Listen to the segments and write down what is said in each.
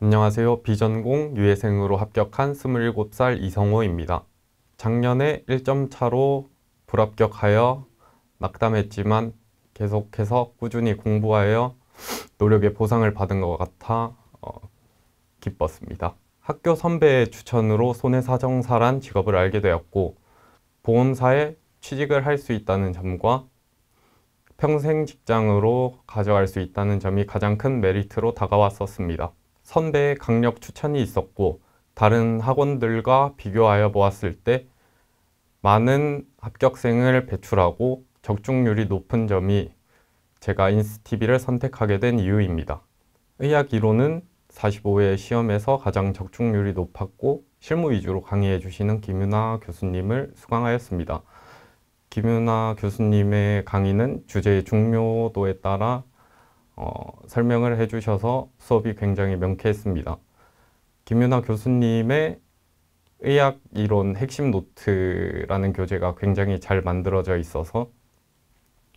안녕하세요. 비전공 유예생으로 합격한 27살 이성호입니다. 작년에 1점 차로 불합격하여 낙담했지만 계속해서 꾸준히 공부하여 노력의 보상을 받은 것 같아 어, 기뻤습니다. 학교 선배의 추천으로 손해사정사란 직업을 알게 되었고 보험사에 취직을 할 수 있다는 점과 평생 직장으로 가져갈 수 있다는 점이 가장 큰 메리트로 다가왔었습니다. 선배의 강력 추천이 있었고 다른 학원들과 비교하여 보았을 때 많은 합격생을 배출하고 적중률이 높은 점이 제가 인스티비를 선택하게 된 이유입니다. 의학 이론은 45회 시험에서 가장 적중률이 높았고 실무 위주로 강의해 주시는 김윤아 교수님을 수강하였습니다. 김윤아 교수님의 강의는 주제의 중요도에 따라 어, 설명을 해주셔서 수업이 굉장히 명쾌했습니다. 김윤아 교수님의 의학 이론 핵심 노트라는 교재가 굉장히 잘 만들어져 있어서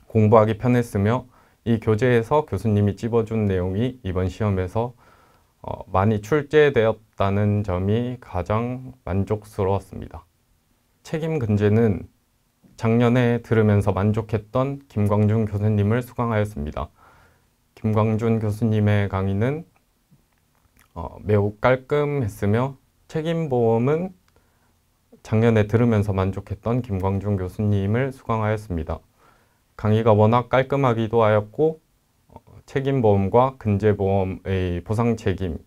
공부하기 편했으며 이 교재에서 교수님이 찝어준 내용이 이번 시험에서 어, 많이 출제되었다는 점이 가장 만족스러웠습니다. 책임 근제는 작년에 들으면서 만족했던 김광중 교수님을 수강하였습니다. 김광준 교수님의 강의는 어, 매우 깔끔했으며 책임보험은 작년에 들으면서 만족했던 김광준 교수님을 수강하였습니다. 강의가 워낙 깔끔하기도 하였고 어, 책임보험과 근제보험의 보상책임,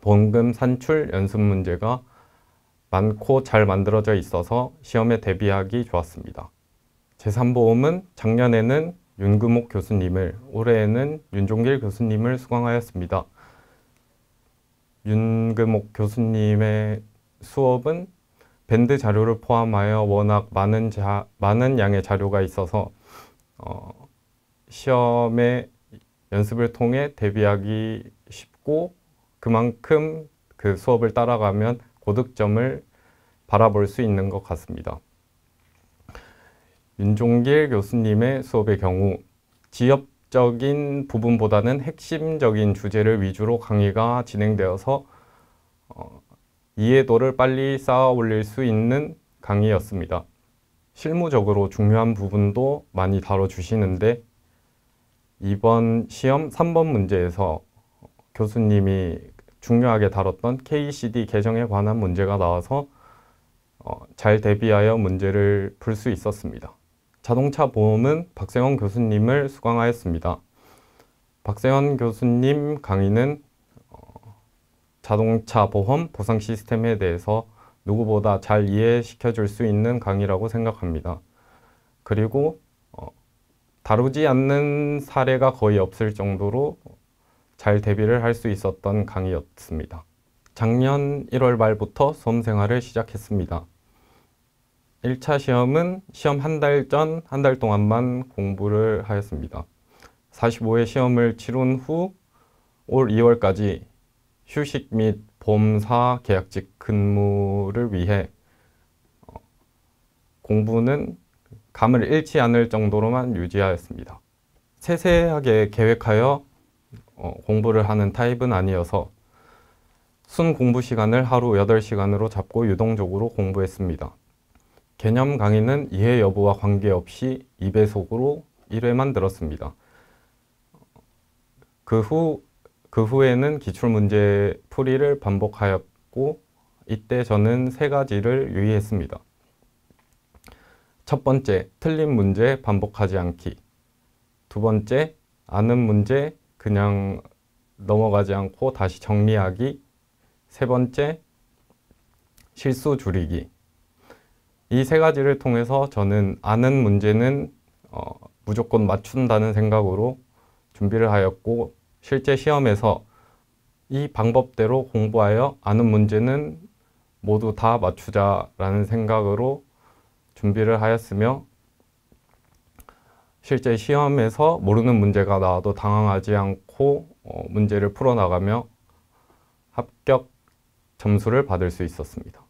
보험금 산출 연습 문제가 많고 잘 만들어져 있어서 시험에 대비하기 좋았습니다. 재산보험은 작년에는 윤금옥 교수님을, 올해에는 윤종길 교수님을 수강하였습니다. 윤금옥 교수님의 수업은 밴드 자료를 포함하여 워낙 많은, 자, 많은 양의 자료가 있어서 어, 시험에 연습을 통해 대비하기 쉽고 그만큼 그 수업을 따라가면 고득점을 바라볼 수 있는 것 같습니다. 윤종길 교수님의 수업의 경우 지엽적인 부분보다는 핵심적인 주제를 위주로 강의가 진행되어서 어, 이해도를 빨리 쌓아 올릴 수 있는 강의였습니다. 실무적으로 중요한 부분도 많이 다뤄주시는데 이번 시험 3번 문제에서 교수님이 중요하게 다뤘던 KCD 개정에 관한 문제가 나와서 어, 잘 대비하여 문제를 풀 수 있었습니다. 자동차 보험은 박세원 교수님을 수강하였습니다. 박세원 교수님 강의는 어, 자동차 보험 보상 시스템에 대해서 누구보다 잘 이해시켜 줄 수 있는 강의라고 생각합니다. 그리고 어, 다루지 않는 사례가 거의 없을 정도로 잘 대비를 할 수 있었던 강의였습니다. 작년 1월 말부터 수험생활을 시작했습니다. 1차 시험은 시험 한 달 전, 한 달 동안만 공부를 하였습니다. 45회 시험을 치룬 후 올 2월까지 휴식 및봄사 계약직 근무를 위해 어, 공부는 감을 잃지 않을 정도로만 유지하였습니다. 세세하게 계획하여 어, 공부를 하는 타입은 아니어서 순 공부 시간을 하루 8시간으로 잡고 유동적으로 공부했습니다. 개념 강의는 이해 여부와 관계없이 2배속으로 1회만 들었습니다. 그 후, 그 후에는 기출문제 풀이를 반복하였고 이때 저는 세 가지를 유의했습니다. 첫 번째, 틀린 문제 반복하지 않기 두 번째, 아는 문제 그냥 넘어가지 않고 다시 정리하기 세 번째, 실수 줄이기 이세 가지를 통해서 저는 아는 문제는 어, 무조건 맞춘다는 생각으로 준비를 하였고 실제 시험에서 이 방법대로 공부하여 아는 문제는 모두 다 맞추자라는 생각으로 준비를 하였으며 실제 시험에서 모르는 문제가 나와도 당황하지 않고 어, 문제를 풀어나가며 합격 점수를 받을 수 있었습니다.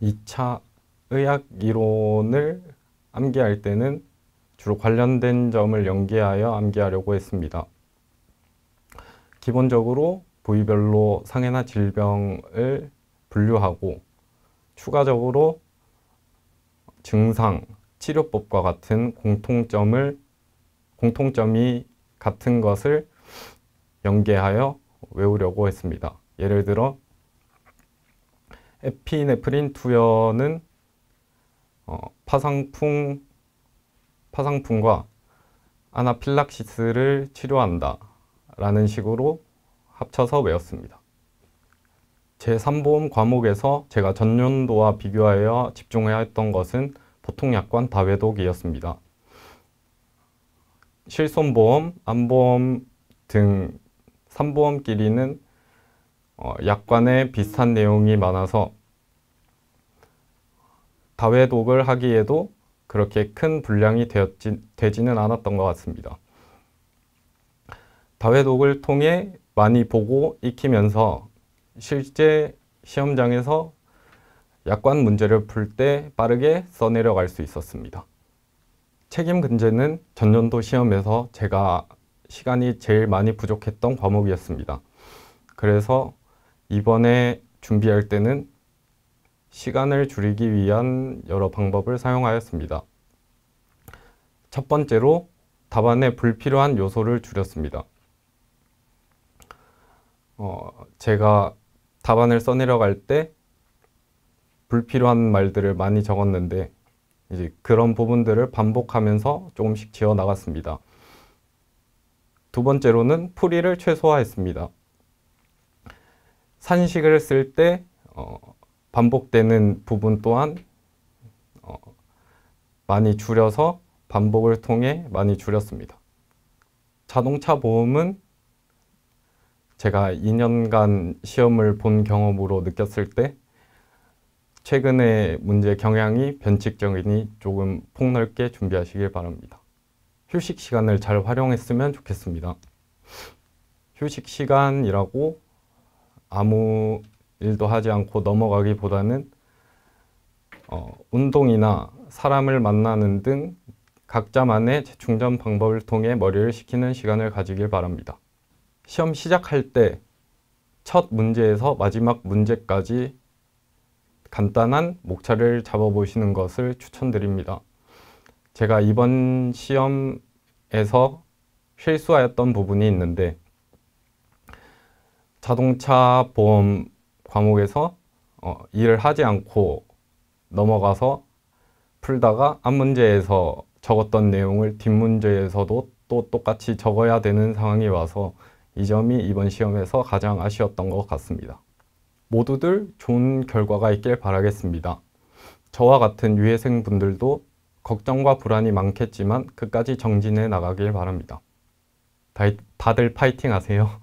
2차 의학 이론을 암기할 때는 주로 관련된 점을 연계하여 암기하려고 했습니다. 기본적으로 부위별로 상해나 질병을 분류하고 추가적으로 증상, 치료법과 같은 공통점을 공통점이 같은 것을 연계하여 외우려고 했습니다. 예를 들어 에피네프린 투여는 어, 파상풍, 파상풍과 아나필락시스를 치료한다 라는 식으로 합쳐서 외웠습니다. 제3보험 과목에서 제가 전년도와 비교하여 집중해야 했던 것은 보통 약관 다외독이었습니다. 실손보험, 암보험 등 3보험끼리는 어, 약관에 비슷한 내용이 많아서 다회독을 하기에도 그렇게 큰 분량이 되었지, 되지는 않았던 것 같습니다. 다회독을 통해 많이 보고 익히면서 실제 시험장에서 약관 문제를 풀 때 빠르게 써내려갈 수 있었습니다. 책임 근제는 전년도 시험에서 제가 시간이 제일 많이 부족했던 과목이었습니다. 그래서 이번에 준비할 때는 시간을 줄이기 위한 여러 방법을 사용하였습니다. 첫 번째로 답안에 불필요한 요소를 줄였습니다. 어, 제가 답안을 써내려갈 때 불필요한 말들을 많이 적었는데 이제 그런 부분들을 반복하면서 조금씩 지어 나갔습니다. 두 번째로는 풀이를 최소화했습니다. 산식을 쓸때 어, 반복되는 부분 또한 어, 많이 줄여서 반복을 통해 많이 줄였습니다. 자동차 보험은 제가 2년간 시험을 본 경험으로 느꼈을 때최근에 문제 경향이 변칙적이니 조금 폭넓게 준비하시길 바랍니다. 휴식 시간을 잘 활용했으면 좋겠습니다. 휴식 시간이라고 아무 일도 하지 않고 넘어가기보다는 어, 운동이나 사람을 만나는 등 각자만의 재충전 방법을 통해 머리를 식히는 시간을 가지길 바랍니다. 시험 시작할 때 첫 문제에서 마지막 문제까지 간단한 목차를 잡아보시는 것을 추천드립니다. 제가 이번 시험에서 실수하였던 부분이 있는데 자동차 보험 과목에서 어, 일을 하지 않고 넘어가서 풀다가 앞 문제에서 적었던 내용을 뒷문제에서도 또 똑같이 적어야 되는 상황이 와서 이 점이 이번 시험에서 가장 아쉬웠던 것 같습니다. 모두들 좋은 결과가 있길 바라겠습니다. 저와 같은 유해생분들도 걱정과 불안이 많겠지만 끝까지 정진해 나가길 바랍니다. 다 다들 파이팅 하세요.